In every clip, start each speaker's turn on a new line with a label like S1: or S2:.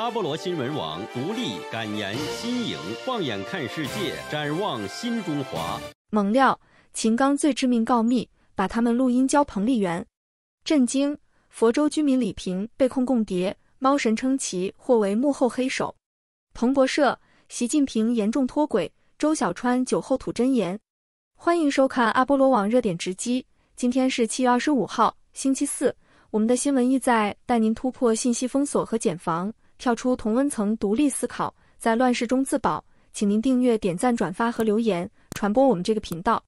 S1: 阿波罗新闻网独立、敢言、新颖，放眼看世界，展望新中华。猛料：秦刚最致命告密，把他们录音交彭丽媛。震惊！佛州居民李平被控共谍，猫神称其或为幕后黑手。彭博社：习近平严重脱轨，周小川酒后吐真言。欢迎收看阿波罗网热点直击。今天是七月二十五号，星期四。我们的新闻意在带您突破信息封锁和茧房。跳出同温层，独立思考，在乱世中自保。请您订阅、点赞、转发和留言，传播我们这个频道。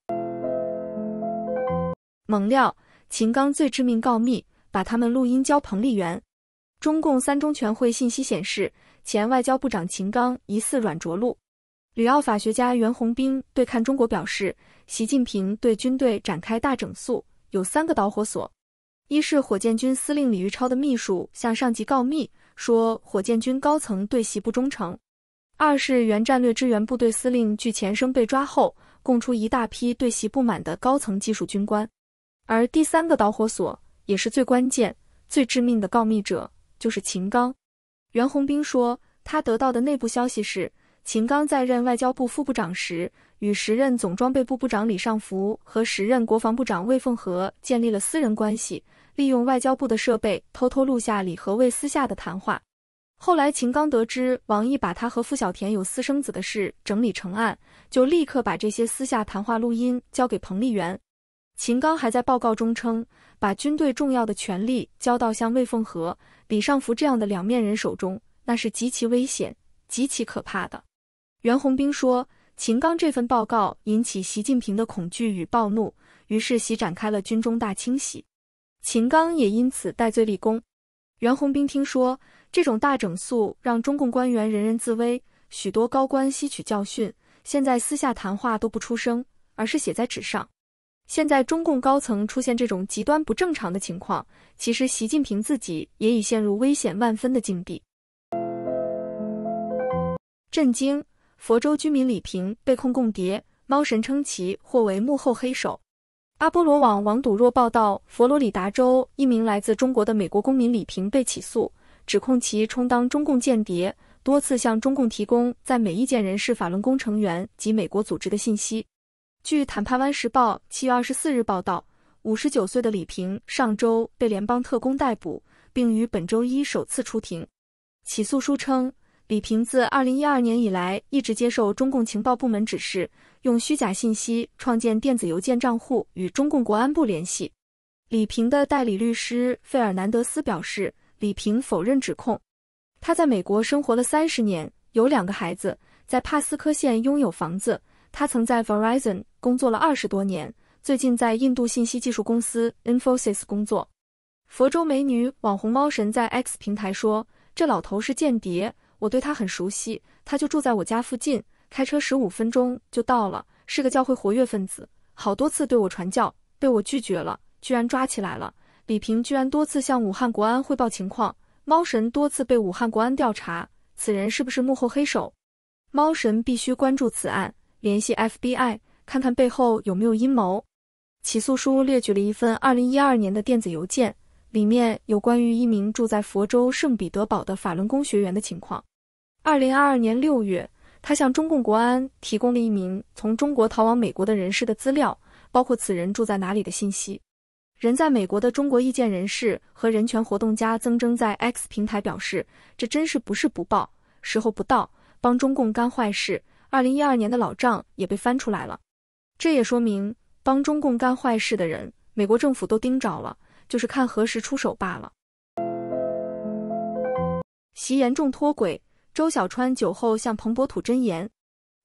S1: 猛料：秦刚最致命告密，把他们录音交彭丽媛。中共三中全会信息显示，前外交部长秦刚疑似软着陆。旅澳法学家袁宏斌对看中国表示，习近平对军队展开大整肃，有三个导火索：一是火箭军司令李玉超的秘书向上级告密。说火箭军高层对习不忠诚，二是原战略支援部队司令据前生被抓后，供出一大批对习不满的高层技术军官，而第三个导火索也是最关键、最致命的告密者就是秦刚。袁宏斌说，他得到的内部消息是，秦刚在任外交部副部长时，与时任总装备部部长李尚福和时任国防部长魏凤和建立了私人关系。利用外交部的设备偷偷录下李和卫私下的谈话。后来秦刚得知王毅把他和傅小田有私生子的事整理成案，就立刻把这些私下谈话录音交给彭丽媛。秦刚还在报告中称，把军队重要的权力交到像魏凤和、李尚福这样的两面人手中，那是极其危险、极其可怕的。袁宏斌说，秦刚这份报告引起习近平的恐惧与暴怒，于是习展开了军中大清洗。秦刚也因此戴罪立功。袁宏斌听说这种大整肃，让中共官员人人自危，许多高官吸取教训，现在私下谈话都不出声，而是写在纸上。现在中共高层出现这种极端不正常的情况，其实习近平自己也已陷入危险万分的境地。震惊！佛州居民李平被控共谍，猫神称其或为幕后黑手。阿波罗网网赌若报道，佛罗里达州一名来自中国的美国公民李平被起诉，指控其充当中共间谍，多次向中共提供在美意见人士、法轮功成员及美国组织的信息。据《坦帕湾时报》七月二十四日报道，五十九岁的李平上周被联邦特工逮捕，并于本周一首次出庭。起诉书称。李平自二零一二年以来一直接受中共情报部门指示，用虚假信息创建电子邮件账户与中共国安部联系。李平的代理律师费尔南德斯表示，李平否认指控。他在美国生活了三十年，有两个孩子，在帕斯科县拥有房子。他曾在 Verizon 工作了二十多年，最近在印度信息技术公司 Infosys 工作。佛州美女网红猫神在 X 平台说：“这老头是间谍。”我对他很熟悉，他就住在我家附近，开车十五分钟就到了。是个教会活跃分子，好多次对我传教，被我拒绝了，居然抓起来了。李平居然多次向武汉国安汇报情况，猫神多次被武汉国安调查，此人是不是幕后黑手？猫神必须关注此案，联系 FBI，看看背后有没有阴谋。起诉书列举了一份二零一二年的电子邮件，里面有关于一名住在佛州圣彼得堡的法轮功学员的情况。二零二二年六月，他向中共国安提供了一名从中国逃往美国的人士的资料，包括此人住在哪里的信息。人在美国的中国意见人士和人权活动家曾铮在 X 平台表示：“这真是不是不报，时候不到，帮中共干坏事。二零一二年的老账也被翻出来了。”这也说明，帮中共干坏事的人，美国政府都盯着了，就是看何时出手罢了。习严重脱轨。周小川酒后向彭博吐真言。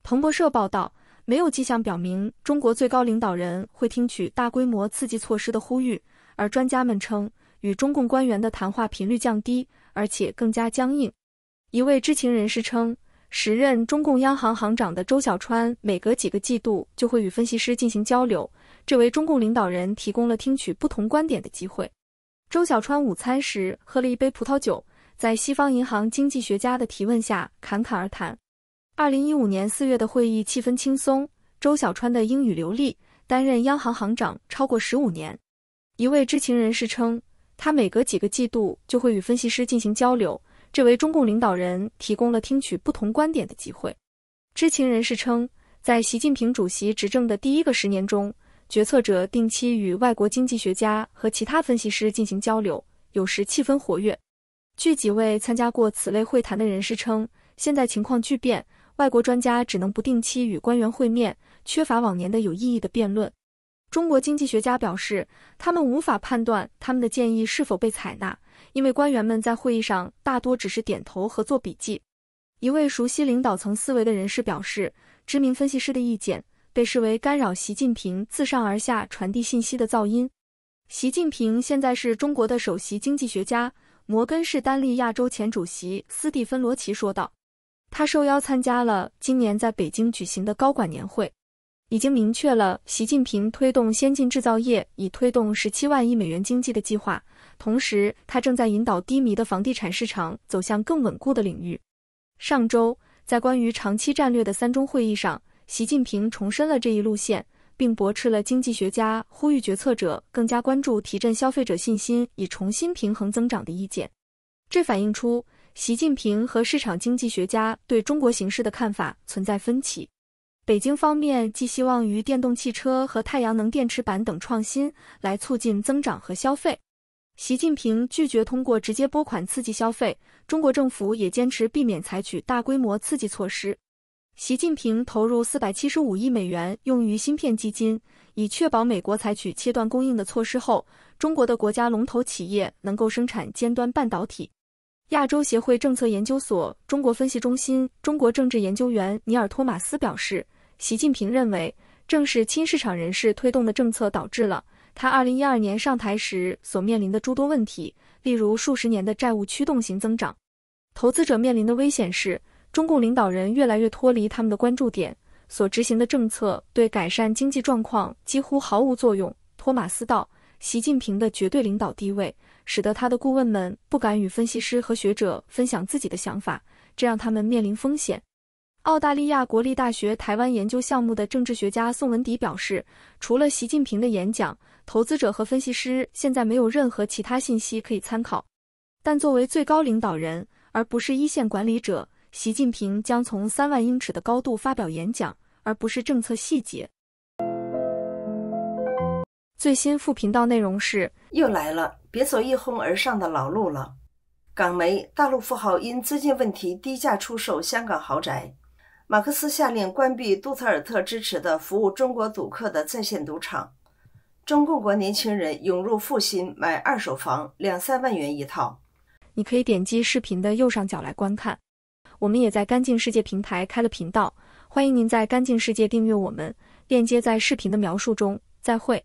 S1: 彭博社报道，没有迹象表明中国最高领导人会听取大规模刺激措施的呼吁，而专家们称，与中共官员的谈话频率降低，而且更加僵硬。一位知情人士称，时任中共央行行长的周小川每隔几个季度就会与分析师进行交流，这为中共领导人提供了听取不同观点的机会。周小川午餐时喝了一杯葡萄酒。在西方银行经济学家的提问下侃侃而谈。二零一五年四月的会议气氛轻松，周小川的英语流利。担任央行行长超过十五年，一位知情人士称，他每隔几个季度就会与分析师进行交流，这为中共领导人提供了听取不同观点的机会。知情人士称，在习近平主席执政的第一个十年中，决策者定期与外国经济学家和其他分析师进行交流，有时气氛活跃。据几位参加过此类会谈的人士称，现在情况巨变，外国专家只能不定期与官员会面，缺乏往年的有意义的辩论。中国经济学家表示，他们无法判断他们的建议是否被采纳，因为官员们在会议上大多只是点头和做笔记。一位熟悉领导层思维的人士表示，知名分析师的意见被视为干扰习近平自上而下传递信息的噪音。习近平现在是中国的首席经济学家。摩根士丹利亚洲前主席斯蒂芬罗奇说道，他受邀参加了今年在北京举行的高管年会，已经明确了习近平推动先进制造业以推动十七万亿美元经济的计划，同时他正在引导低迷的房地产市场走向更稳固的领域。上周，在关于长期战略的三中会议上，习近平重申了这一路线。并驳斥了经济学家呼吁决策者更加关注提振消费者信心，以重新平衡增长的意见。这反映出习近平和市场经济学家对中国形势的看法存在分歧。北京方面寄希望于电动汽车和太阳能电池板等创新来促进增长和消费。习近平拒绝通过直接拨款刺激消费，中国政府也坚持避免采取大规模刺激措施。习近平投入四百七十五亿美元用于芯片基金，以确保美国采取切断供应的措施后，中国的国家龙头企业能够生产尖端半导体。亚洲协会政策研究所中国分析中心中国政治研究员尼尔·托马斯表示，习近平认为，正是亲市场人士推动的政策导致了他二零一二年上台时所面临的诸多问题，例如数十年的债务驱动型增长。投资者面临的危险是。中共领导人越来越脱离他们的关注点，所执行的政策对改善经济状况几乎毫无作用。托马斯道，习近平的绝对领导地位使得他的顾问们不敢与分析师和学者分享自己的想法，这让他们面临风险。澳大利亚国立大学台湾研究项目的政治学家宋文迪表示，除了习近平的演讲，投资者和分析师现在没有任何其他信息可以参考。但作为最高领导人，而不是一线管理者。习近平将从三万英尺的高度发表演讲，而不是政策细节。最新副频道内容是：又来了，别走一哄而上的老路了。港媒：大陆富豪因资金问题低价出售香港豪宅。马克思下令关闭杜特尔特支持的服务中国赌客的在线赌场。中共国年轻人涌入复兴，买二手房，两三万元一套。你可以点击视频的右上角来观看。我们也在干净世界平台开了频道，欢迎您在干净世界订阅我们，链接在视频的描述中。再会。